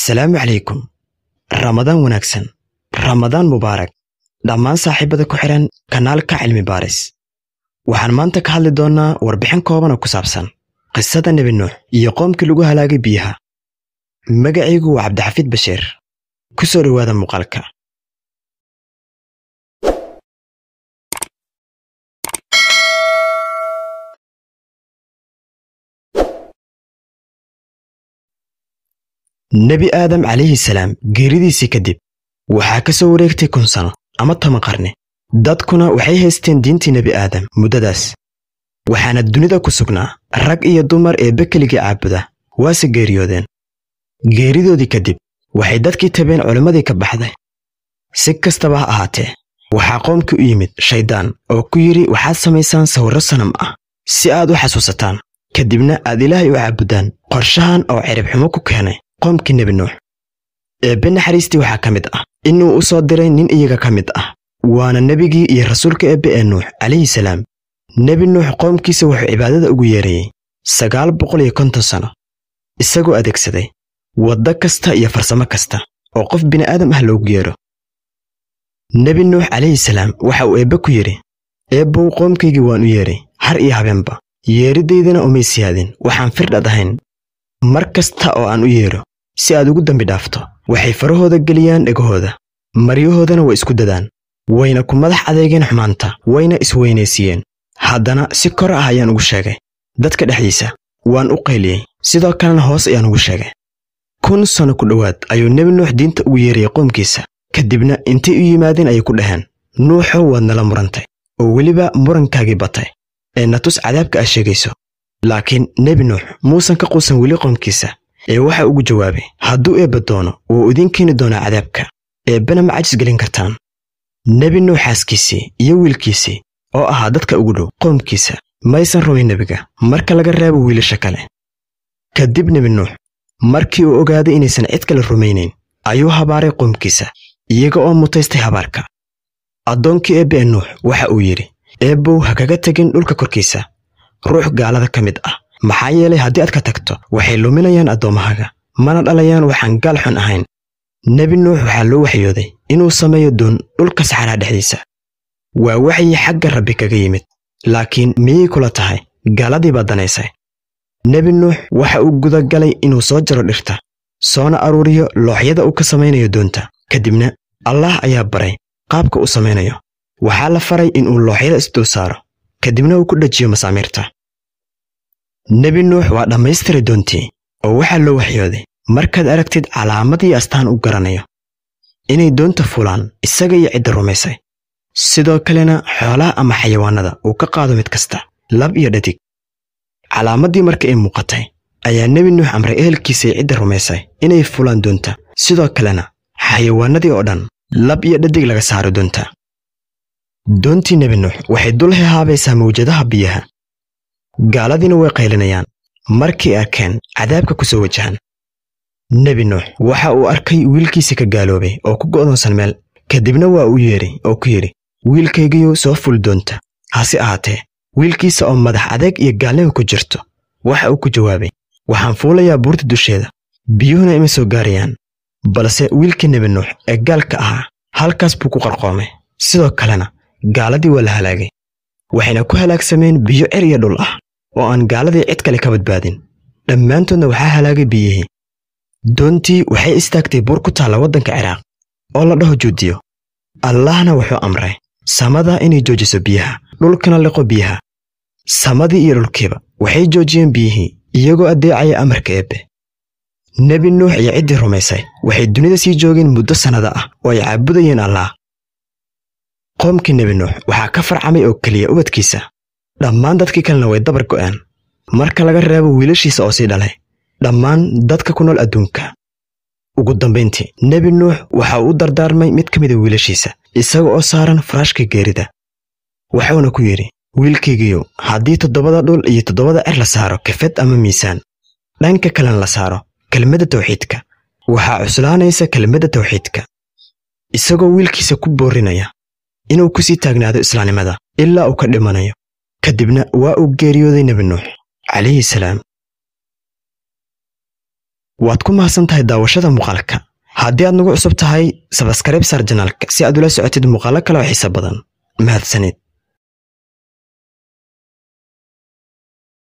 assalaamu calaykum ramadaan wanaagsan ramadaan mubaarak dhammaan saaxiibada ku xidhan kanaalka cilmi baaris waxaan maanta ka hadli doonnaa warbixin kooban oo ku saabsan qisada nebi nuux iyo qoomkii lagu halaagay biyaha magacaygu waa cabdixafiid bashiir ku soo dhowaada muuqaalka nebi aadam calayhi salaam geeridiisii kadib waxaa ka soo wareegtay kun sano ama toban qarni dadkuna waxay haysteen diintii nebi aadam muddadaas waxaana dunida ku sugnaa rag iyo dumar ee bekeligii caabuda waase geeriyoodeen geeridoodii kadib waxay dadkii tabeen culimmadii ka baxday si kastaba ha ahaatee waxaa qoomkii u yimid shayddaan oo ku yidhi waxaad samaysaan sawirro sanam ah si aad u xasuusataan kadibna aad ilaahay u caabuddaan qorshahan oo xumo ku keenay qomkii nebi nuux eebbe naxariistii waxaa ka mid ah inuu u soo diray nin iyaga ka mid ah waana nebigii iyo rasuulka eebbe ee nuux calayhi salaam nebi nuux qoomkiisa wuxuu cibaadada ugu yeerayey sagaal boqol iyo konton sano isagoo adeegsaday wadda kasta iyo farsamo kasta oo qof bini'aadam ah loogu yeero nebi nuux calayhi salaam waxa uu eebbe ku yidhi eebbow qoomkaygii waan u yeedhay har iyo habeenba yeeridaydana umay siyaadin waxaan firdhad ahayn mar kasta oo aan u yeedho si aad ugu dembi dhaafto waxay farahooda geliyaan dhegahooda maryahoodana way isku dadaan wayna ku madax adeegeen xumaanta wayna isweynaysiiyeen haddana si kor ah ayaan ugu sheegay dadka dhexdiisa waan u qayliyey sidoo kalena hoos ayaan ugu sheegay kun sano ku dhowaad ayuu nebi nuux diinta ugu yeerayay qoomkiisa kadibna intay u yimaadeen ayay ku dhaheen nuuxow waad nala murantay oo weliba murankaagii batay ee natus cadaabka aad sheegayso laakiin nebi nuux muusan ka quusan weli qoomkiisa ee waxa ugu jawaabay hadduu eebba doono wuu idiin keeni doonaa cadaabka eebbana ma cajis gelin kartaan nebi nuux xaaskiisii iyo wiilkiisii oo ahaa dadka ugu dhow qoomkiisa maysan rogin nebiga marka laga raabo wiilasha kale kadib nebi nuux markii uu ogaaday inaysan cid kale rumaynayn ayuu habaaray qoomkiisa iyaga oo mutaystay habaarka addoonkii eebbe ee nuux waxa uu yidhi eebbow ha kaga tegin dhulka korkiisa ruux gaalada ka mid ah maxaa yeelay haddii aad ka tagto waxay luminayaan addoommahaaga mana dhalayaan waxaan gaal xun ahayn nebi nuux waxaa loo waxyooday inuu sameeyo doon dhulka saxaraha dhexdiisa waa waxyi xagga rabbi kaga yimid laakiin miyay kula tahay gaaladii baa danaysay nebi nuux waxa uu gudagalay inuu soo jaro dhirta soona aruuriyo looxyada uu ka samaynayo doonta kadibna allaah ayaa baray qaabka uu samaynayo waxaa la faray inuu looxyada isdul saaro kadibna uu ku dhejiyo masaamiirta nebi nuux waa dhammaystiri doontii oo waxaa loo waxyooday markaad aragtid calaamadii astaan u garanayo inay doonta fulaan isaga iyo cidda rumaysay sidoo kalena xoolaha ama xayawaanada uu ka qaado mid kasta lab iyo dhadig calaamaddii marka ay muuqatay ayaa nebi nuux amray ehelkiisay cidda rumaysay inay fulaan doonta sidoo kalena xayawaanadii oo dhan lab iyo dhadig laga saaro doonta doontii nebi nuux waxay dul hehaabaysaa mawjadaha biyaha gaaladiina way qaylinayaan markii arkeen cadaabka ku soo wajahan nebi nuux waxa uu arkay wiilkiisa ka gaaloobay oo ku go'doonsan meel kadibna waa uu yeedhay oo ku yidhi wiilkaygiyo soo ful doonta hase ahaatee wiilkiisa oo madax adeeg iyo gaalnimo ku jirto waxa uu ku jawaabay waxaan fuulayaa buurta dusheeda biyuhuna ima soo gaarayaan balse wiilkii nebi nuux ee gaalka ahaa halkaas buu ku qarqoomay sidoo kalena gaaladii waa la halaagay waxayna ku halaagsameen biyo cer iyo dhul ah oo aan gaaladii cid kale ka badbaadin dhammaantoodna waxaa halaagay biyihii doontii waxay istaagtay buur ku taalla waddanka ciraaq oo la dhaho juudiyo allahna wuxuu amray samada inay joojiso biyaha dhulkana liqo biyaha samadii iyo dhulkiiba waxay joojiyeen biyihii iyagoo addeecaya amarka ebbe nebi nuux iyo ciddii rumaysay waxay dunida sii joogeen muddo sannada ah oo ay caabudayeen allaah qoomkii nebi nuux waxaa ka farcamay oo keliya ubadkiisa dhammaan dadkii kalena way dabar go'een marka laga reebo wiilashiisa oo sii dhalay dhammaan dadka ku nool adduunka ugu dambayntii nebi nuux waxa uu u dardaarmay mid ka mida wiilashiisa isaga oo saaran faraashka geerida waxuuna ku yidhi wiilkaygiiyow haddii toddobada dhul iyo toddobada cer la saaro kafed ama miisaan dhanka kalena la saaro kelmadda tawxiidka waxaa cuslaanaysa kelmadda tawxiidka isagoo wiilkiisa ku boorinaya inuu ku sii taagnaado islaamnimada ilaa uu ka dhimanayo kadibna waa uu geeriyooday nebi nuux calayhi salaam waad ku mahadsan tahay daawashada muuqaalka haddii aad nagu cusub tahay sabaskarib sarjanalka si aad ula socotid muuqaalo kale oo xiise badan mahadsaneed